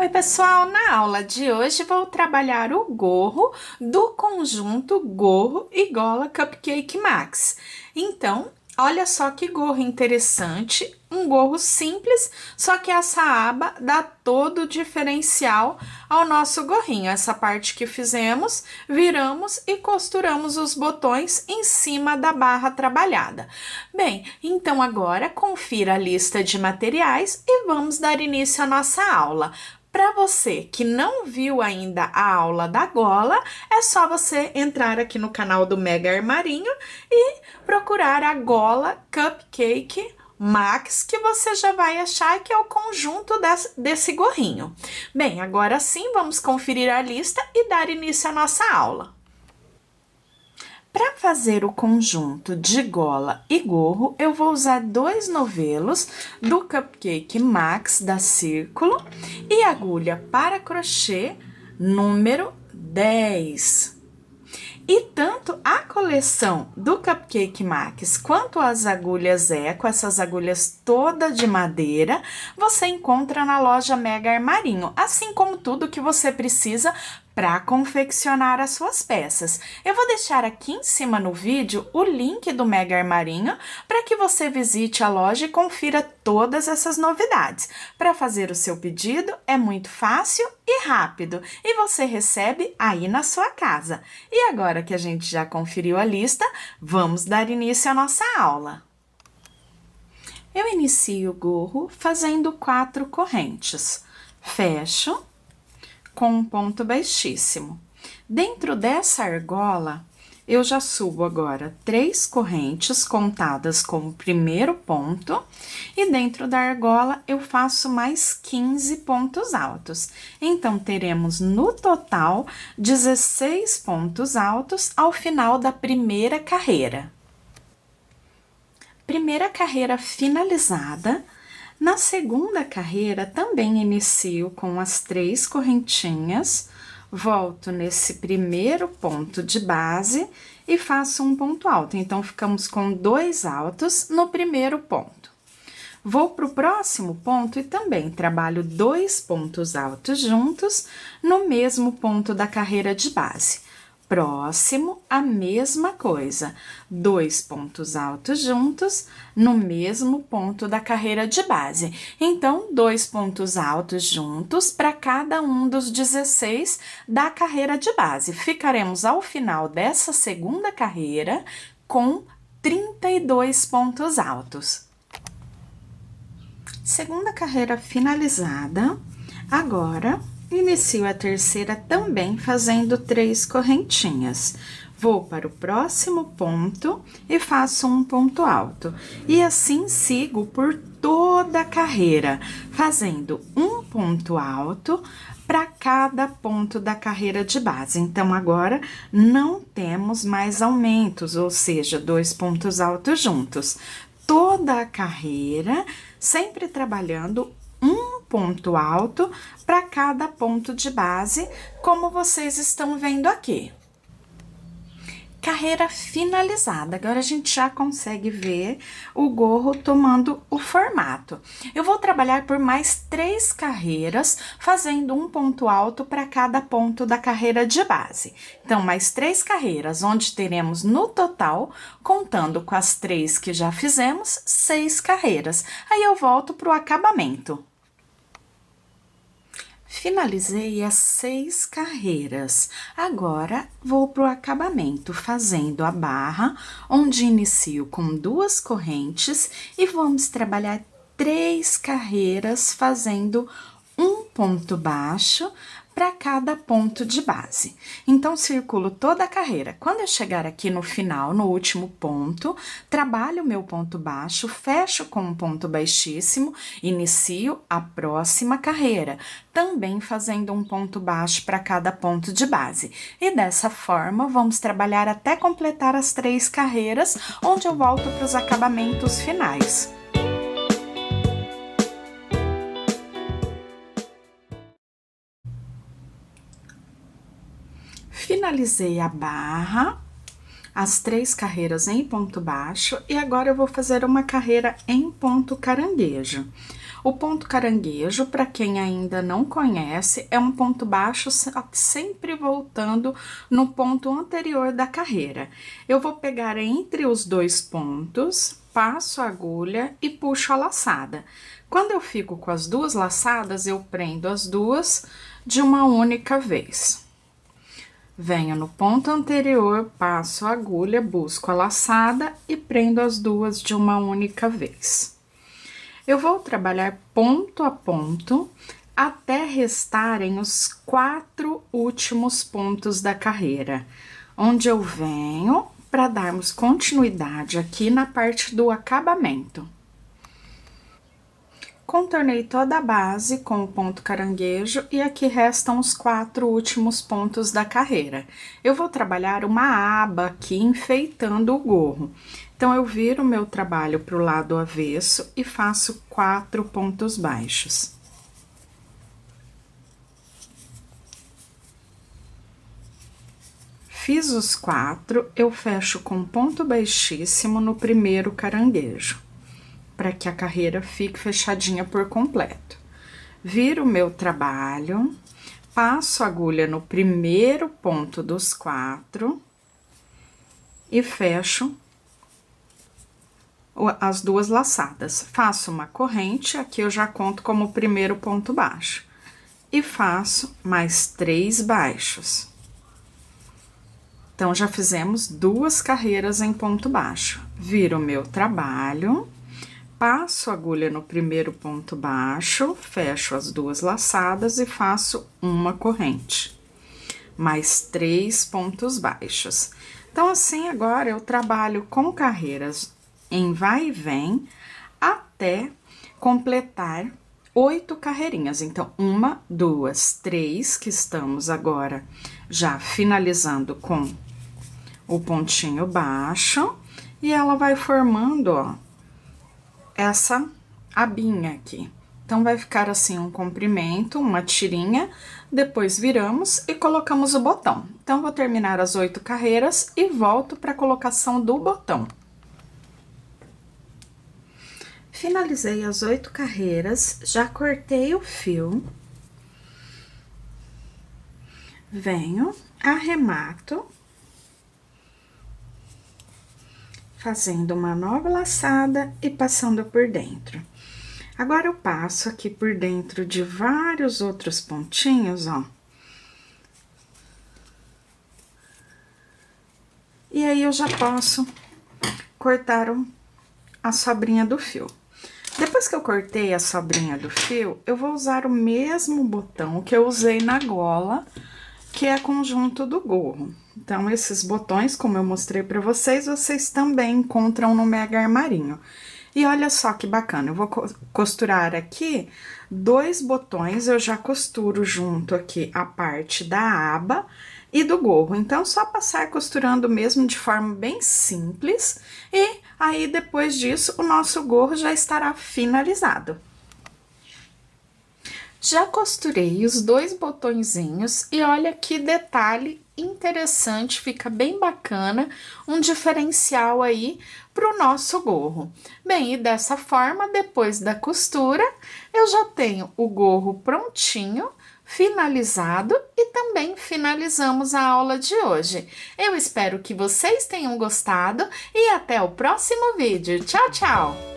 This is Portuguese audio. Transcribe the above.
Oi, pessoal! Na aula de hoje vou trabalhar o gorro do conjunto Gorro e Gola Cupcake Max. Então, olha só que gorro interessante, um gorro simples, só que essa aba dá todo o diferencial ao nosso gorrinho. Essa parte que fizemos, viramos e costuramos os botões em cima da barra trabalhada. Bem, então agora confira a lista de materiais e vamos dar início à nossa aula. Para você que não viu ainda a aula da gola, é só você entrar aqui no canal do Mega Armarinho e procurar a gola Cupcake Max, que você já vai achar que é o conjunto desse, desse gorrinho. Bem, agora sim, vamos conferir a lista e dar início à nossa aula. Para fazer o conjunto de gola e gorro, eu vou usar dois novelos do Cupcake Max da Círculo e agulha para crochê número 10. E tanto a coleção do Cupcake Max quanto as agulhas Eco, essas agulhas toda de madeira, você encontra na loja Mega Armarinho, assim como tudo que você precisa para confeccionar as suas peças. Eu vou deixar aqui em cima no vídeo o link do Mega Armarinho para que você visite a loja e confira todas essas novidades. Para fazer o seu pedido é muito fácil e rápido e você recebe aí na sua casa. E agora que a gente já conferiu a lista, vamos dar início à nossa aula. Eu inicio o gorro fazendo quatro correntes. Fecho com um ponto baixíssimo. Dentro dessa argola, eu já subo agora três correntes contadas com o primeiro ponto e dentro da argola eu faço mais 15 pontos altos. Então, teremos no total 16 pontos altos ao final da primeira carreira. Primeira carreira finalizada, na segunda carreira, também inicio com as três correntinhas, volto nesse primeiro ponto de base e faço um ponto alto. Então, ficamos com dois altos no primeiro ponto. Vou para o próximo ponto e também trabalho dois pontos altos juntos no mesmo ponto da carreira de base próximo, a mesma coisa. Dois pontos altos juntos no mesmo ponto da carreira de base. Então, dois pontos altos juntos para cada um dos 16 da carreira de base. Ficaremos ao final dessa segunda carreira com 32 pontos altos. Segunda carreira finalizada. Agora, Inicio a terceira também fazendo três correntinhas. Vou para o próximo ponto e faço um ponto alto. E assim sigo por toda a carreira, fazendo um ponto alto para cada ponto da carreira de base. Então, agora não temos mais aumentos, ou seja, dois pontos altos juntos. Toda a carreira, sempre trabalhando ponto alto para cada ponto de base, como vocês estão vendo aqui. Carreira finalizada. Agora, a gente já consegue ver o gorro tomando o formato. Eu vou trabalhar por mais três carreiras, fazendo um ponto alto para cada ponto da carreira de base. Então, mais três carreiras, onde teremos no total, contando com as três que já fizemos, seis carreiras. Aí, eu volto para o acabamento. Finalizei as seis carreiras, agora vou para o acabamento, fazendo a barra, onde inicio com duas correntes e vamos trabalhar três carreiras fazendo um ponto baixo, para cada ponto de base. Então, circulo toda a carreira. Quando eu chegar aqui no final, no último ponto, trabalho o meu ponto baixo, fecho com um ponto baixíssimo, inicio a próxima carreira, também fazendo um ponto baixo para cada ponto de base. E dessa forma, vamos trabalhar até completar as três carreiras, onde eu volto para os acabamentos finais. finalizei a barra, as três carreiras em ponto baixo e agora eu vou fazer uma carreira em ponto caranguejo. O ponto caranguejo, para quem ainda não conhece, é um ponto baixo sempre voltando no ponto anterior da carreira. Eu vou pegar entre os dois pontos, passo a agulha e puxo a laçada. Quando eu fico com as duas laçadas, eu prendo as duas de uma única vez. Venho no ponto anterior, passo a agulha, busco a laçada e prendo as duas de uma única vez. Eu vou trabalhar ponto a ponto até restarem os quatro últimos pontos da carreira, onde eu venho para darmos continuidade aqui na parte do acabamento. Contornei toda a base com o ponto caranguejo e aqui restam os quatro últimos pontos da carreira. Eu vou trabalhar uma aba aqui enfeitando o gorro. Então, eu viro o meu trabalho para o lado avesso e faço quatro pontos baixos. Fiz os quatro, eu fecho com ponto baixíssimo no primeiro caranguejo para que a carreira fique fechadinha por completo. Viro o meu trabalho, passo a agulha no primeiro ponto dos quatro e fecho as duas laçadas. Faço uma corrente, aqui eu já conto como primeiro ponto baixo. E faço mais três baixos. Então, já fizemos duas carreiras em ponto baixo. Viro o meu trabalho, passo a agulha no primeiro ponto baixo, fecho as duas laçadas e faço uma corrente, mais três pontos baixos. Então, assim, agora eu trabalho com carreiras em vai e vem até completar oito carreirinhas. Então, uma, duas, três, que estamos agora já finalizando com o pontinho baixo, e ela vai formando, ó, essa abinha aqui. Então, vai ficar assim um comprimento, uma tirinha, depois viramos e colocamos o botão. Então, vou terminar as oito carreiras e volto para a colocação do botão. Finalizei as oito carreiras, já cortei o fio. Venho, arremato fazendo uma nova laçada e passando por dentro. Agora, eu passo aqui por dentro de vários outros pontinhos, ó. E aí, eu já posso cortar a sobrinha do fio. Depois que eu cortei a sobrinha do fio, eu vou usar o mesmo botão que eu usei na gola que é conjunto do gorro. Então, esses botões, como eu mostrei para vocês, vocês também encontram no Mega Armarinho. E olha só que bacana, eu vou costurar aqui dois botões, eu já costuro junto aqui a parte da aba e do gorro. Então, só passar costurando mesmo de forma bem simples e aí, depois disso, o nosso gorro já estará finalizado. Já costurei os dois botõezinhos e olha que detalhe interessante, fica bem bacana, um diferencial aí para o nosso gorro. Bem, e dessa forma, depois da costura, eu já tenho o gorro prontinho, finalizado e também finalizamos a aula de hoje. Eu espero que vocês tenham gostado e até o próximo vídeo. Tchau, tchau!